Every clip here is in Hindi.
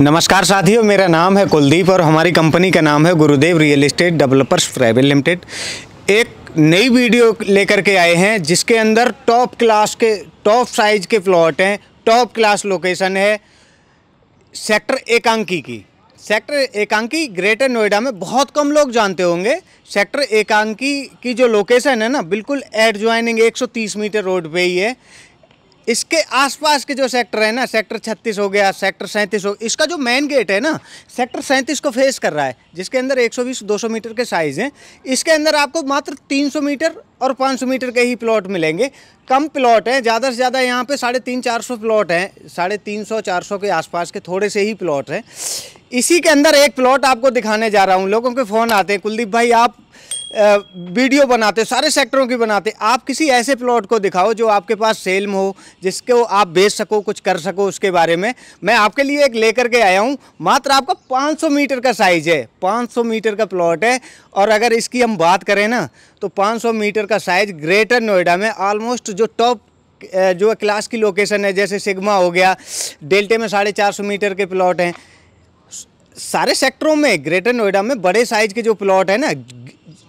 नमस्कार साथियों मेरा नाम है कुलदीप और हमारी कंपनी का नाम है Gurudev real estate developers private limited एक नई वीडियो लेकर के आए हैं जिसके अंदर टॉप क्लास के टॉप साइज के प्लॉट हैं टॉप क्लास लोकेशन है सेक्टर एकांकी की सेक्टर एकांकी ग्रेटर नोएडा में बहुत कम लोग जानते होंगे सेक्टर एकांकी की जो लोकेशन है ना बिल्कुल एड ज्वाइनिंग 130 मीटर रोड पे ही है इसके आसपास के जो सेक्टर है ना सेक्टर 36 हो गया सेक्टर 37 हो इसका जो मेन गेट है ना सेक्टर 37 को फेस कर रहा है जिसके अंदर 120 200 मीटर के साइज़ हैं इसके अंदर आपको मात्र 300 मीटर और 500 मीटर के ही प्लॉट मिलेंगे कम प्लॉट हैं ज़्यादा से ज़्यादा यहाँ पे साढ़े तीन चार सौ प्लॉट हैं साढ़े तीन सौ चार सौ के आसपास के थोड़े से ही प्लॉट हैं इसी के अंदर एक प्लॉट आपको दिखाने जा रहा हूँ लोगों के फ़ोन आते हैं कुलदीप भाई आप वीडियो बनाते सारे सेक्टरों की बनाते आप किसी ऐसे प्लॉट को दिखाओ जो आपके पास सेल में हो जिसको आप बेच सको कुछ कर सको उसके बारे में मैं आपके लिए एक लेकर के आया हूँ मात्र आपका 500 मीटर का साइज़ है 500 मीटर का प्लॉट है और अगर इसकी हम बात करें ना तो 500 मीटर का साइज़ ग्रेटर नोएडा में ऑलमोस्ट जो टॉप जो क्लास की लोकेशन है जैसे सिगमा हो गया डेल्टे में साढ़े चार सौ मीटर के प्लॉट हैं सारे सेक्टरों में ग्रेटर नोएडा में बड़े साइज के जो प्लॉट है ना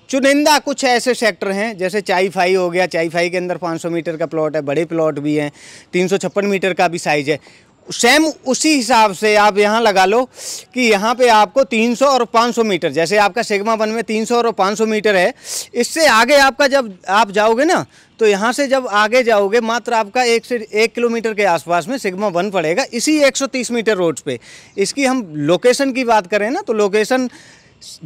चुनिंदा कुछ ऐसे सेक्टर हैं जैसे चाई फाई हो गया चाई फाई के अंदर 500 मीटर का प्लॉट है बड़े प्लॉट भी हैं तीन मीटर का भी साइज़ है सेम उसी हिसाब से आप यहाँ लगा लो कि यहाँ पे आपको 300 और 500 मीटर जैसे आपका सेगमा वन में 300 और 500 मीटर है इससे आगे आपका जब आप जाओगे ना तो यहाँ से जब आगे जाओगे मात्र आपका एक से एक किलोमीटर के आसपास में सिग्मा वन पड़ेगा इसी 130 मीटर रोड पे इसकी हम लोकेशन की बात करें ना तो लोकेशन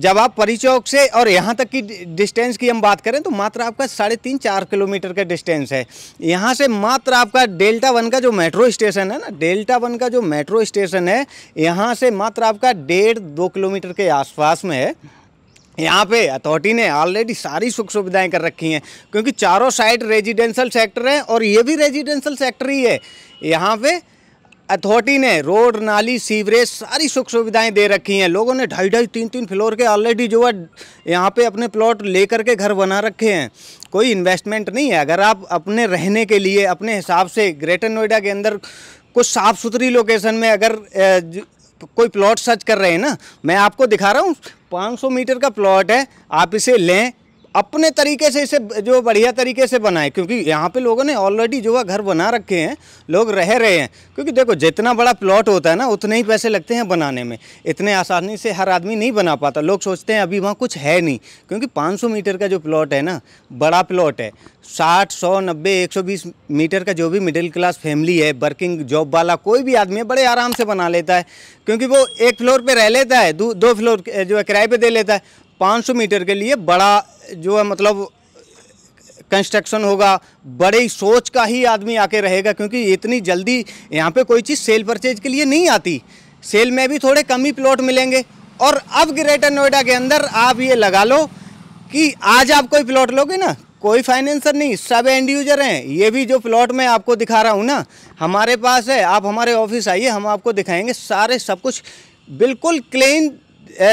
जब आप परिचौक से और यहाँ तक की डिस्टेंस की हम बात करें तो मात्र आपका साढ़े तीन चार किलोमीटर का डिस्टेंस है यहाँ से मात्र आपका डेल्टा वन का जो मेट्रो स्टेशन है ना डेल्टा वन का जो मेट्रो स्टेशन है यहाँ से मात्र आपका डेढ़ दो किलोमीटर के आसपास में है यहाँ पे अथॉरिटी ने ऑलरेडी सारी सुख सुविधाएं कर रखी हैं क्योंकि चारों साइड रेजिडेंशल सेक्टर हैं और ये भी रेजिडेंशल सेक्टर ही है यहाँ पे अथॉरिटी ने रोड नाली सीवरेज सारी सुख सुविधाएं दे रखी हैं लोगों ने ढाई ढाई तीन तीन फ्लोर के ऑलरेडी जो है यहाँ पे अपने प्लॉट लेकर के घर बना रखे हैं कोई इन्वेस्टमेंट नहीं है अगर आप अपने रहने के लिए अपने हिसाब से ग्रेटर नोएडा के अंदर कुछ साफ़ सुथरी लोकेशन में अगर ए, कोई प्लॉट सर्च कर रहे हैं ना मैं आपको दिखा रहा हूँ 500 मीटर का प्लॉट है आप इसे लें अपने तरीके से इसे जो बढ़िया तरीके से बनाए क्योंकि यहाँ पे लोगों ने ऑलरेडी जो है घर बना रखे हैं लोग रह रहे हैं क्योंकि देखो जितना बड़ा प्लॉट होता है ना उतने ही पैसे लगते हैं बनाने में इतने आसानी से हर आदमी नहीं बना पाता लोग सोचते हैं अभी वहाँ कुछ है नहीं क्योंकि 500 मीटर का जो प्लॉट है ना बड़ा प्लॉट है साठ सौ नब्बे एक सौ बीस मीटर का जो भी मिडिल क्लास फैमिली है वर्किंग जॉब वाला कोई भी आदमी है बड़े आराम से बना लेता है क्योंकि वो एक फ्लोर पर रह लेता है दो फ्लोर जो है किराए पर दे लेता है 500 मीटर के लिए बड़ा जो है मतलब कंस्ट्रक्शन होगा बड़े सोच का ही आदमी आके रहेगा क्योंकि इतनी जल्दी यहाँ पे कोई चीज़ सेल परचेज के लिए नहीं आती सेल में भी थोड़े कम ही प्लॉट मिलेंगे और अब ग्रेटर नोएडा के अंदर आप ये लगा लो कि आज आप कोई प्लॉट लोगे ना कोई फाइनेंसर नहीं सब एंड यूजर हैं ये भी जो प्लॉट मैं आपको दिखा रहा हूँ ना हमारे पास है आप हमारे ऑफिस आइए हम आपको दिखाएंगे सारे सब कुछ बिल्कुल क्लीन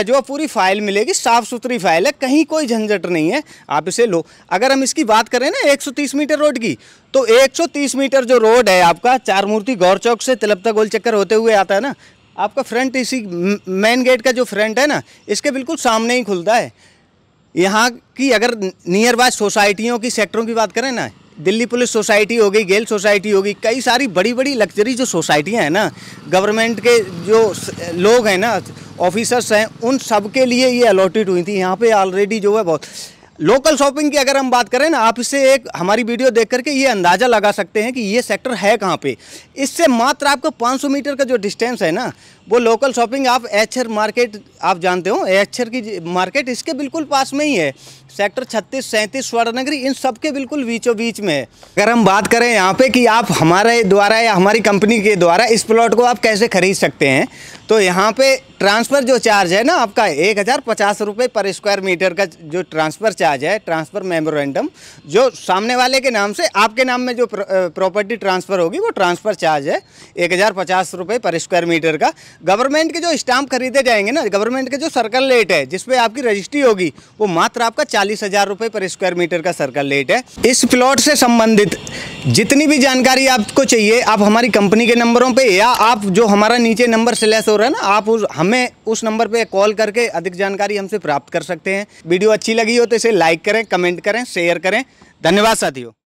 जो पूरी फाइल मिलेगी साफ़ सुथरी फाइल है कहीं कोई झंझट नहीं है आप इसे लो अगर हम इसकी बात करें ना 130 मीटर रोड की तो 130 मीटर जो रोड है आपका चार मूर्ति गौर चौक से तिलपता गोल चक्कर होते हुए आता है ना आपका फ्रंट इसी मेन गेट का जो फ्रंट है ना इसके बिल्कुल सामने ही खुलता है यहाँ की अगर नियर बाय सोसाइटियों की सेक्टरों की बात करें ना दिल्ली पुलिस सोसाइटी हो गई गेल सोसाइटी हो गई कई सारी बड़ी बड़ी लग्जरी जो सोसाइटियाँ हैं ना गवर्नमेंट के जो लोग हैं ना ऑफिसर्स हैं उन सब के लिए ये अलॉटेड हुई थी यहाँ पे ऑलरेडी जो है बहुत लोकल शॉपिंग की अगर हम बात करें ना आप इससे एक हमारी वीडियो देख करके ये अंदाज़ा लगा सकते हैं कि ये सेक्टर है कहाँ पे इससे मात्र आपको 500 मीटर का जो डिस्टेंस है ना वो लोकल शॉपिंग आप एचर मार्केट आप जानते हो एचर की मार्केट इसके बिल्कुल पास में ही है सेक्टर 36, सैंतीस स्वर्णनगरी इन सब के बिल्कुल बीचों बीच में है अगर हम बात करें यहाँ पे कि आप हमारे द्वारा या हमारी कंपनी के द्वारा इस प्लॉट को आप कैसे खरीद सकते हैं तो यहाँ पे ट्रांसफ़र जो चार्ज है ना आपका एक हज़ार पचास रुपये पर स्क्वायर मीटर का जो ट्रांसफ़र चार्ज है ट्रांसफ़र मेमोरेंडम जो सामने वाले के नाम से आपके नाम में जो प्रॉपर्टी ट्रांसफ़र होगी वो ट्रांसफ़र चार्ज है एक हज़ार पचास रुपये पर स्क्वायर मीटर का गवर्नमेंट के जो स्टाम्प खरीदे जाएंगे ना गवर्नमेंट के जो सर्कल रेट है जिसपे आपकी रजिस्ट्री होगी वो मात्र आपका चालीस हज़ार रुपये पर स्क्वायर मीटर का सर्कल रेट है इस प्लॉट से संबंधित जितनी भी जानकारी आपको चाहिए आप हमारी कंपनी के नंबरों पे या आप जो हमारा नीचे नंबर लेस हो रहा है ना आप उस हमें उस नंबर पे कॉल करके अधिक जानकारी हमसे प्राप्त कर सकते हैं वीडियो अच्छी लगी हो तो इसे लाइक करें कमेंट करें शेयर करें धन्यवाद साथियों